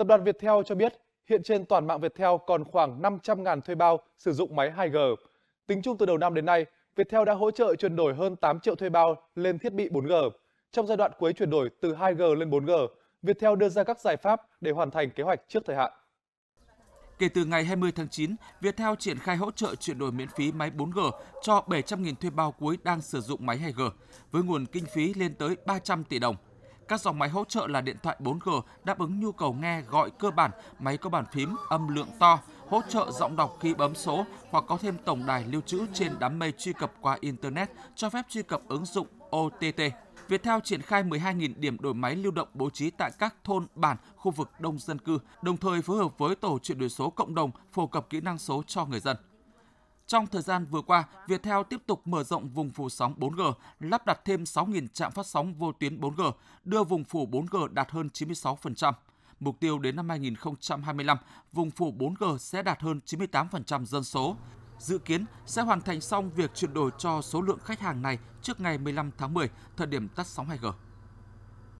Tập đoàn Viettel cho biết hiện trên toàn mạng Viettel còn khoảng 500.000 thuê bao sử dụng máy 2G. Tính chung từ đầu năm đến nay, Viettel đã hỗ trợ chuyển đổi hơn 8 triệu thuê bao lên thiết bị 4G. Trong giai đoạn cuối chuyển đổi từ 2G lên 4G, Viettel đưa ra các giải pháp để hoàn thành kế hoạch trước thời hạn. Kể từ ngày 20 tháng 9, Viettel triển khai hỗ trợ chuyển đổi miễn phí máy 4G cho 700.000 thuê bao cuối đang sử dụng máy 2G với nguồn kinh phí lên tới 300 tỷ đồng. Các dòng máy hỗ trợ là điện thoại 4G đáp ứng nhu cầu nghe gọi cơ bản, máy có bàn phím, âm lượng to, hỗ trợ giọng đọc khi bấm số hoặc có thêm tổng đài lưu trữ trên đám mây truy cập qua Internet cho phép truy cập ứng dụng OTT. Viettel triển khai 12.000 điểm đổi máy lưu động bố trí tại các thôn, bản, khu vực đông dân cư, đồng thời phối hợp với tổ chuyển đổi số cộng đồng phổ cập kỹ năng số cho người dân. Trong thời gian vừa qua, Viettel tiếp tục mở rộng vùng phủ sóng 4G, lắp đặt thêm 6.000 trạm phát sóng vô tuyến 4G, đưa vùng phủ 4G đạt hơn 96%. Mục tiêu đến năm 2025, vùng phủ 4G sẽ đạt hơn 98% dân số. Dự kiến sẽ hoàn thành xong việc chuyển đổi cho số lượng khách hàng này trước ngày 15 tháng 10, thời điểm tắt sóng 2G.